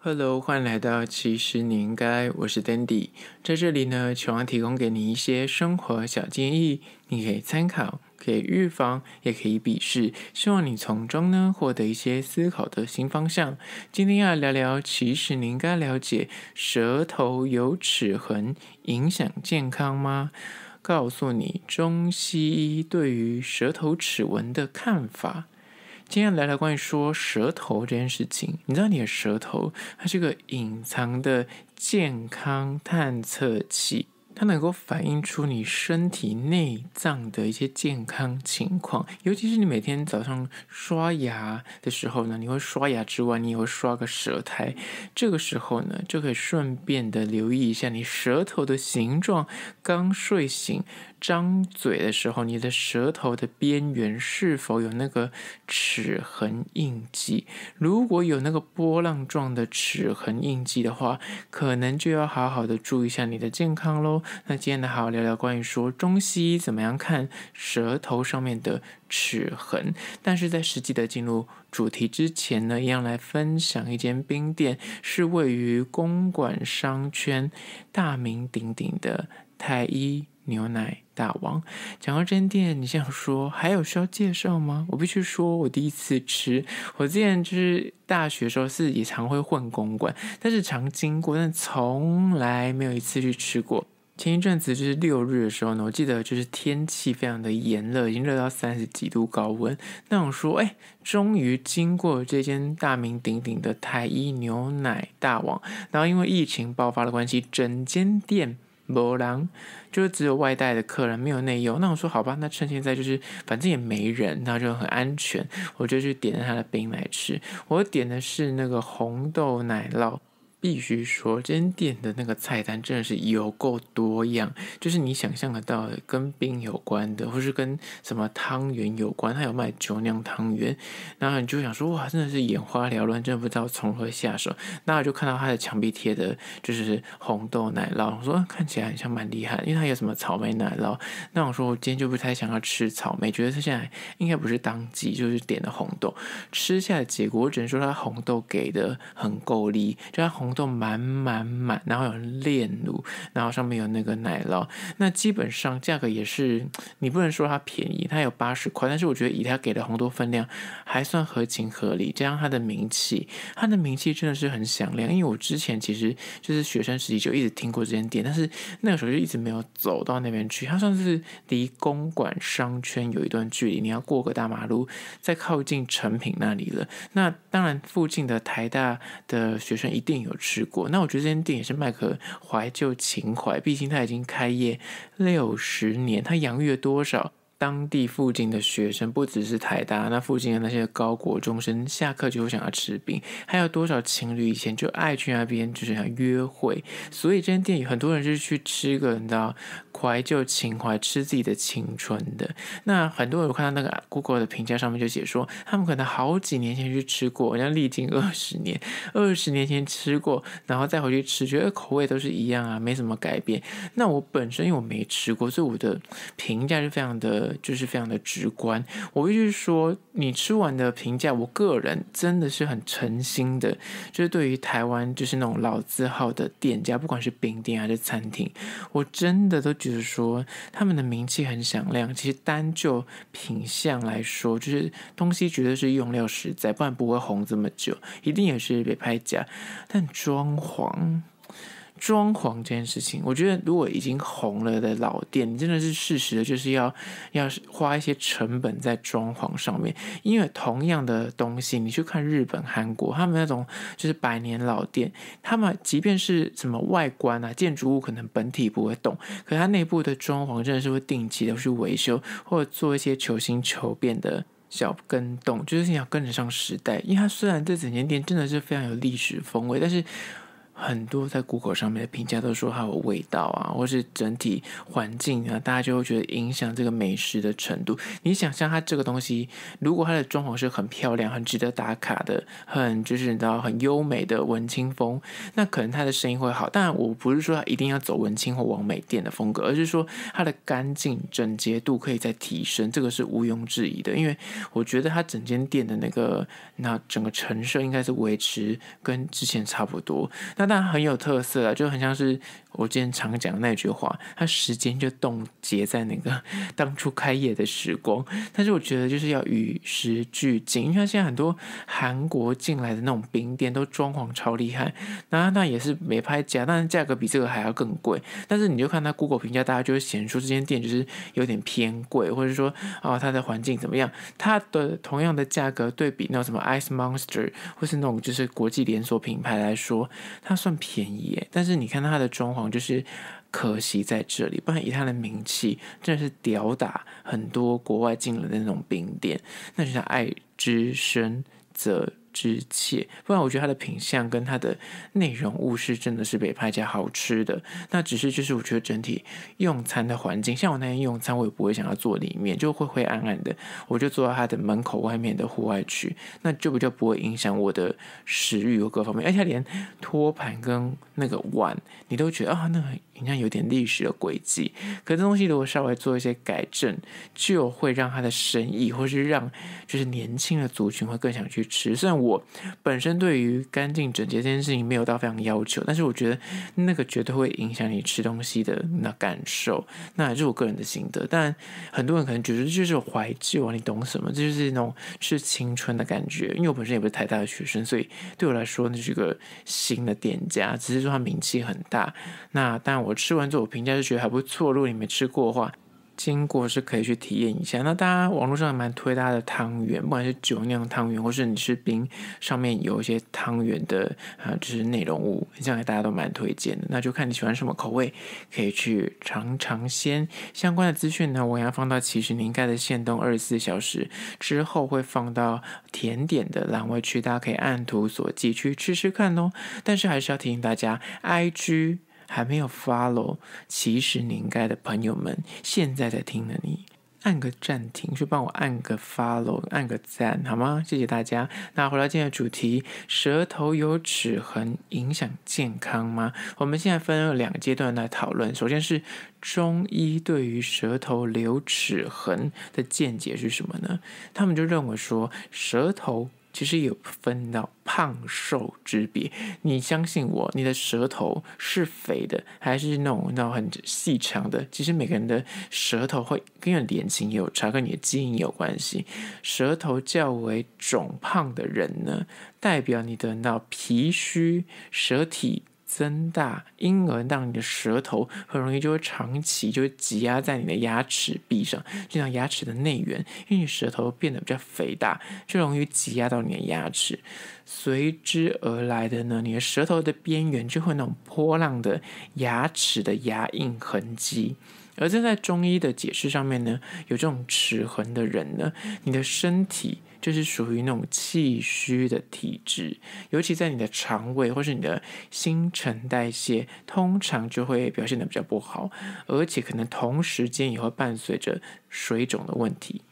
Hello，欢迎来到其实你应该，我是 Dandy，在这里呢，希望提供给你一些生活小建议，你可以参考，可以预防，也可以鄙视，希望你从中呢获得一些思考的新方向。今天要聊聊，其实你应该了解舌头有齿痕影响健康吗？告诉你中西医对于舌头齿纹的看法。今天来聊关于说舌头这件事情，你知道你的舌头它是个隐藏的健康探测器，它能够反映出你身体内脏的一些健康情况。尤其是你每天早上刷牙的时候呢，你会刷牙之外，你也会刷个舌苔。这个时候呢，就可以顺便的留意一下你舌头的形状。刚睡醒。张嘴的时候，你的舌头的边缘是否有那个齿痕印记？如果有那个波浪状的齿痕印记的话，可能就要好好的注意一下你的健康喽。那今天呢，好好聊聊关于说中西医怎么样看舌头上面的齿痕。但是在实际的进入主题之前呢，一样来分享一间冰店，是位于公馆商圈大名鼎鼎的太一牛奶。大王，讲到这间店，你想说还有需要介绍吗？我必须说，我第一次吃。我之前就是大学时候是也常会混公馆，但是常经过，但从来没有一次去吃过。前一阵子就是六日的时候呢，我记得就是天气非常的炎热，已经热到三十几度高温。那种说，哎，终于经过这间大名鼎鼎的太一牛奶大王。然后因为疫情爆发的关系，整间店。无人，就是只有外带的客人没有内用。那我说好吧，那趁现在就是反正也没人，那就很安全，我就去点他的冰来吃。我点的是那个红豆奶酪。必须说，今天点的那个菜单真的是有够多样，就是你想象得到的，跟冰有关的，或是跟什么汤圆有关。他有卖酒酿汤圆，然后你就想说，哇，真的是眼花缭乱，真的不知道从何下手。那我就看到他的墙壁贴的，就是红豆奶酪。我说，看起来好像蛮厉害，因为他有什么草莓奶酪。那我说，我今天就不太想要吃草莓，觉得它现在应该不是当季，就是点的红豆。吃下的结果，我只能说，他红豆给的很够力，就他红。红豆满满满，然后有炼乳，然后上面有那个奶酪，那基本上价格也是你不能说它便宜，它有八十块，但是我觉得以它给的红豆分量还算合情合理。加上它的名气，它的名气真的是很响亮，因为我之前其实就是学生时期就一直听过这间店，但是那个时候就一直没有走到那边去。它算是离公馆商圈有一段距离，你要过个大马路，再靠近成品那里了。那当然，附近的台大的学生一定有。吃过那，我觉得这间店也是麦克怀旧情怀，毕竟他已经开业六十年，他养育了多少。当地附近的学生不只是台大，那附近的那些高国中生下课就会想要吃饼，还有多少情侣以前就爱去那边，就是想约会。所以这间店，很多人就是去吃个，你知道怀旧情怀，吃自己的青春的。那很多人有看到那个 Google 的评价上面就写说，他们可能好几年前去吃过，人家历经二十年，二十年前吃过，然后再回去吃，觉得口味都是一样啊，没什么改变。那我本身因为我没吃过，所以我的评价就非常的。就是非常的直观。我必须说，你吃完的评价，我个人真的是很诚心的。就是对于台湾，就是那种老字号的店家，不管是饼店还是餐厅，我真的都觉得说，他们的名气很响亮。其实单就品相来说，就是东西绝对是用料实在，不然不会红这么久，一定也是被拍假。但装潢。装潢这件事情，我觉得如果已经红了的老店，你真的是事实的，就是要要花一些成本在装潢上面。因为同样的东西，你去看日本、韩国，他们那种就是百年老店，他们即便是什么外观啊、建筑物，可能本体不会动，可它内部的装潢真的是会定期的去维修，或者做一些求新求变的小跟动，就是你要跟得上时代。因为它虽然这整间店真的是非常有历史风味，但是。很多在 Google 上面的评价都说它有味道啊，或是整体环境啊，大家就会觉得影响这个美食的程度。你想象它这个东西，如果它的装潢是很漂亮、很值得打卡的，很就是你知道很优美的文青风，那可能它的生意会好。但我不是说它一定要走文青或完美店的风格，而是说它的干净整洁度可以再提升，这个是毋庸置疑的。因为我觉得它整间店的那个那整个陈设应该是维持跟之前差不多，那。那很有特色啊，就很像是。我之前常讲的那句话，它时间就冻结在那个 当初开业的时光。但是我觉得就是要与时俱进，你看现在很多韩国进来的那种冰店都装潢超厉害，那那也是没拍价，但是价格比这个还要更贵。但是你就看它 Google 评价，大家就会显出这间店就是有点偏贵，或者说啊它的环境怎么样。它的同样的价格对比那种什么 Ice Monster 或是那种就是国际连锁品牌来说，它算便宜。但是你看它的装潢。就是可惜在这里，不然以他的名气，真的是吊打很多国外进来的那种冰点。那就像爱之深则。之切，不然我觉得它的品相跟它的内容物是真的是北派家好吃的。那只是就是我觉得整体用餐的环境，像我那天用餐，我也不会想要坐里面，就会灰暗暗的，我就坐在他的门口外面的户外区，那就比较不会影响我的食欲和各方面。而且连托盘跟那个碗，你都觉得啊，那个应该有点历史的轨迹。可这东西如果稍微做一些改正，就会让他的生意或是让就是年轻的族群会更想去吃。然我。我本身对于干净整洁这件事情没有到非常要求，但是我觉得那个绝对会影响你吃东西的那感受，那还是我个人的心得。但很多人可能觉得就是怀旧啊，你懂什么？这就是那种是青春的感觉。因为我本身也不是太大的学生，所以对我来说那是个新的店家，只是说它名气很大。那但我吃完之后，我评价就觉得还不错。如果你没吃过的话，经过是可以去体验一下，那大家网络上蛮推大家的汤圆，不管是酒酿汤圆，或是你吃冰上面有一些汤圆的啊，就是内容物，这样大家都蛮推荐的。那就看你喜欢什么口味，可以去尝尝鲜。相关的资讯呢，我要放到其实你应该的线东二十四小时之后会放到甜点的栏位区，大家可以按图索骥去吃吃看哦。但是还是要提醒大家，IG。还没有 follow 其实你应该的朋友们，现在在听的你，按个暂停，去帮我按个 follow，按个赞，好吗？谢谢大家。那回到今天的主题，舌头有齿痕影响健康吗？我们现在分了两个阶段来讨论。首先是中医对于舌头留齿痕的见解是什么呢？他们就认为说，舌头。其实有分到胖瘦之别，你相信我，你的舌头是肥的，还是那种到很细长的？其实每个人的舌头会跟你的脸型有差，跟你的基因有关系。舌头较为肿胖的人呢，代表你的那脾虚，舌体。增大，因而让你的舌头很容易就会长期就挤压在你的牙齿壁上，就像牙齿的内缘，因为你舌头变得比较肥大，就容易挤压到你的牙齿。随之而来的呢，你的舌头的边缘就会那种波浪的牙齿的牙印痕迹。而站在中医的解释上面呢，有这种齿痕的人呢，你的身体就是属于那种气虚的体质，尤其在你的肠胃或是你的新陈代谢，通常就会表现的比较不好，而且可能同时间也会伴随着水肿的问题。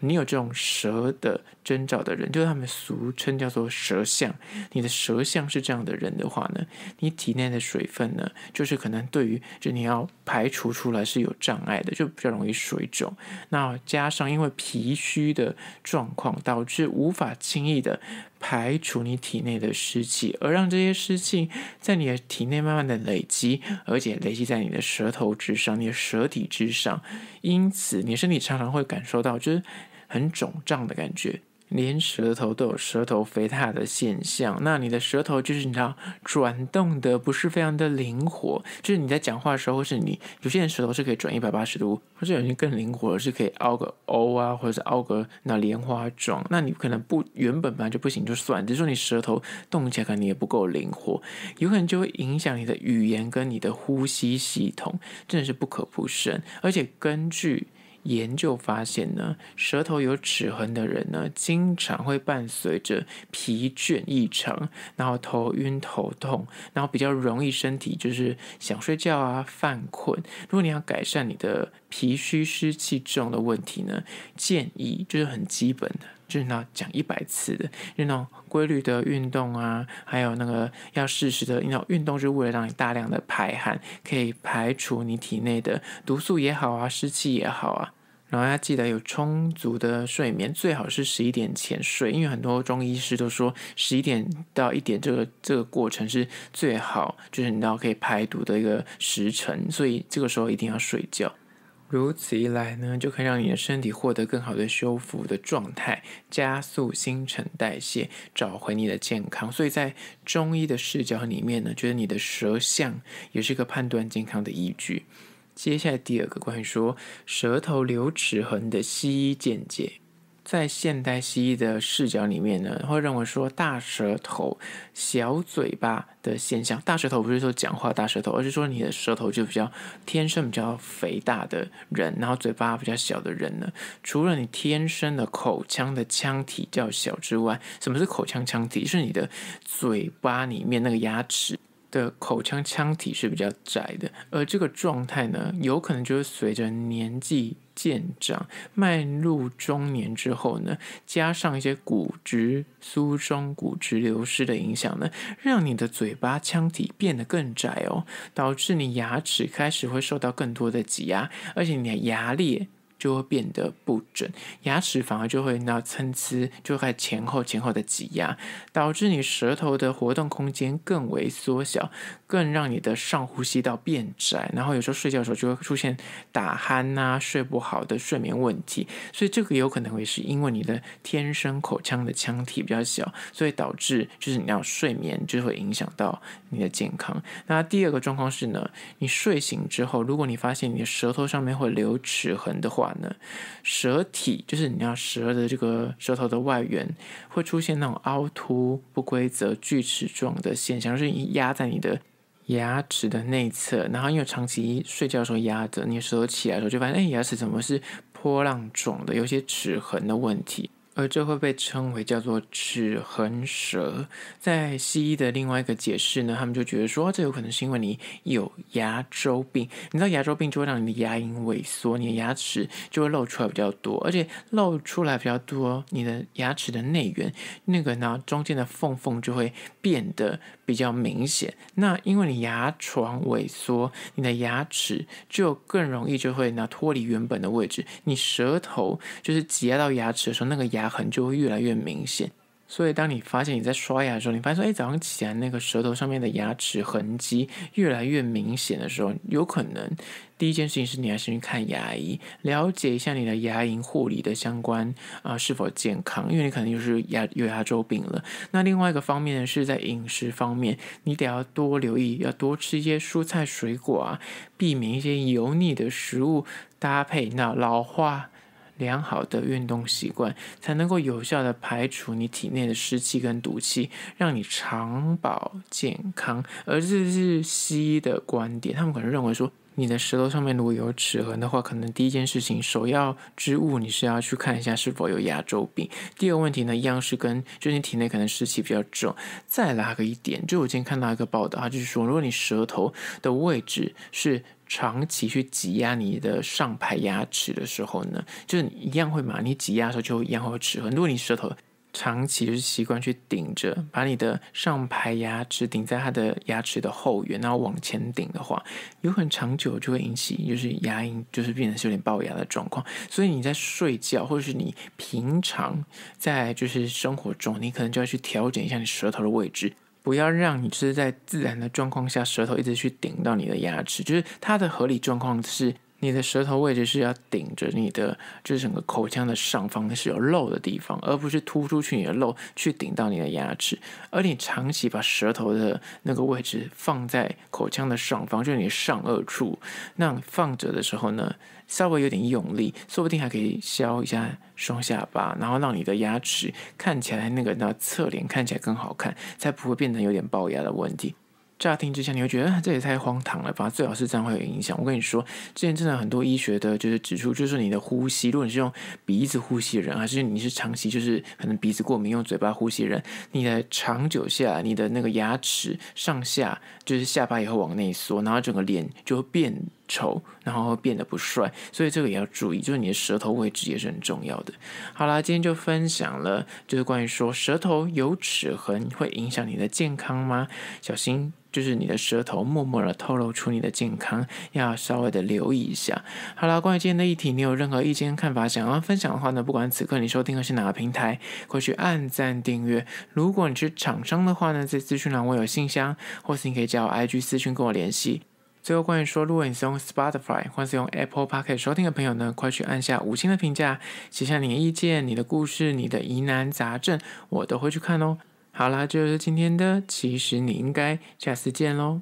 你有这种舌的征兆的人，就是他们俗称叫做舌相。你的舌相是这样的人的话呢，你体内的水分呢，就是可能对于就你要排除出来是有障碍的，就比较容易水肿。那加上因为脾虚的状况，导致无法轻易的排除你体内的湿气，而让这些湿气在你的体内慢慢的累积，而且累积在你的舌头之上，你的舌体之上。因此，你身体常常会感受到就是。很肿胀的感觉，连舌头都有舌头肥大的现象。那你的舌头就是你知道转动的不是非常的灵活，就是你在讲话的时候，或是你有些人舌头是可以转一百八十度，或者有些更灵活，的是可以凹个 O 啊，或者是凹个那莲花状。那你可能不原本本来就不行就算，只是说你舌头动起来可能也不够灵活，有可能就会影响你的语言跟你的呼吸系统，真的是不可不慎。而且根据。研究发现呢，舌头有齿痕的人呢，经常会伴随着疲倦异常，然后头晕头痛，然后比较容易身体就是想睡觉啊，犯困。如果你要改善你的脾虚湿气重的问题呢，建议就是很基本的。就是呢，讲一百次的，就是那规律的运动啊，还有那个要适时的，运动。运动是为了让你大量的排汗，可以排除你体内的毒素也好啊，湿气也好啊。然后要记得有充足的睡眠，最好是十一点前睡，因为很多中医师都说十一点到一点这个这个过程是最好，就是你知道可以排毒的一个时辰，所以这个时候一定要睡觉。如此一来呢，就可以让你的身体获得更好的修复的状态，加速新陈代谢，找回你的健康。所以在中医的视角里面呢，觉得你的舌象也是一个判断健康的依据。接下来第二个，关于说舌头留齿痕的西医见解。在现代西医的视角里面呢，会认为说大舌头、小嘴巴的现象，大舌头不是说讲话大舌头，而是说你的舌头就比较天生比较肥大的人，然后嘴巴比较小的人呢，除了你天生的口腔的腔体较小之外，什么是口腔腔体？是你的嘴巴里面那个牙齿的口腔腔体是比较窄的，而这个状态呢，有可能就是随着年纪。渐长，迈入中年之后呢，加上一些骨质疏松、骨质流失的影响呢，让你的嘴巴腔体变得更窄哦，导致你牙齿开始会受到更多的挤压，而且你的牙裂。就会变得不准，牙齿反而就会那参差，就会前后前后的挤压，导致你舌头的活动空间更为缩小，更让你的上呼吸道变窄，然后有时候睡觉的时候就会出现打鼾啊、睡不好的睡眠问题。所以这个有可能会是因为你的天生口腔的腔体比较小，所以导致就是你要睡眠就会影响到你的健康。那第二个状况是呢，你睡醒之后，如果你发现你的舌头上面会留齿痕的话。呢，舌体就是你要舌的这个舌头的外缘会出现那种凹凸不规则锯齿状的现象，就是压在你的牙齿的内侧，然后因为长期睡觉时候压着，你舌头起来的时候就发现，哎，牙齿怎么是波浪状的，有些齿痕的问题。而这会被称为叫做齿痕舌，在西医的另外一个解释呢，他们就觉得说，这有可能是因为你有牙周病。你知道牙周病就会让你的牙龈萎缩，你的牙齿就会露出来比较多，而且露出来比较多，你的牙齿的内缘那个呢中间的缝缝就会变得。比较明显，那因为你牙床萎缩，你的牙齿就更容易就会那脱离原本的位置。你舌头就是挤压到牙齿的时候，那个牙痕就会越来越明显。所以，当你发现你在刷牙的时候，你发现哎，早上起来那个舌头上面的牙齿痕迹越来越明显的时候，有可能第一件事情是你还是去看牙医，了解一下你的牙龈护理的相关啊是否健康，因为你可能就是牙有牙周病了。那另外一个方面呢，是在饮食方面，你得要多留意，要多吃一些蔬菜水果啊，避免一些油腻的食物搭配，那老化。良好的运动习惯才能够有效的排除你体内的湿气跟毒气，让你长保健康。而这是西医的观点，他们可能认为说。你的舌头上面如果有齿痕的话，可能第一件事情首要之物你是要去看一下是否有牙周病。第二个问题呢，一样是跟就是体内可能湿气比较重。再来个一点，就我今天看到一个报道它就是说如果你舌头的位置是长期去挤压你的上排牙齿的时候呢，就是一样会嘛，你挤压的时候就一样会有齿痕。如果你舌头长期就是习惯去顶着，把你的上排牙齿顶在它的牙齿的后缘，然后往前顶的话，有很长久就会引起就是牙龈就是变成有点龅牙的状况。所以你在睡觉或者是你平常在就是生活中，你可能就要去调整一下你舌头的位置，不要让你就是在自然的状况下舌头一直去顶到你的牙齿，就是它的合理状况是。你的舌头位置是要顶着你的，就是整个口腔的上方，是有肉的地方，而不是突出去你的肉去顶到你的牙齿。而你长期把舌头的那个位置放在口腔的上方，就是你上颚处那放着的时候呢，稍微有点用力，说不定还可以削一下双下巴，然后让你的牙齿看起来那个那侧脸看起来更好看，才不会变成有点龅牙的问题。乍听之下，你会觉得这也太荒唐了吧？最好是这样会有影响。我跟你说，之前真的很多医学的就是指出，就是你的呼吸，如果你是用鼻子呼吸的人，还是你是长期就是可能鼻子过敏，用嘴巴呼吸的人，你的长久下，来，你的那个牙齿上下就是下巴也会往内缩，然后整个脸就会变。丑，然后会变得不帅，所以这个也要注意，就是你的舌头位置也是很重要的。好啦，今天就分享了，就是关于说舌头有齿痕会影响你的健康吗？小心，就是你的舌头默默的透露出你的健康，要稍微的留意一下。好了，关于今天的议题，你有任何意见看法想要分享的话呢？不管此刻你收听的是哪个平台，快去按赞订阅。如果你是厂商的话呢，在资讯栏我有信箱，或是你可以加我 IG 私讯跟我联系。最后，关于说，如果你是用 Spotify 或是用 Apple Pocket 收听的朋友呢，快去按下五星的评价，写下你的意见、你的故事、你的疑难杂症，我都会去看哦。好啦，这就是今天的，其实你应该下次见喽。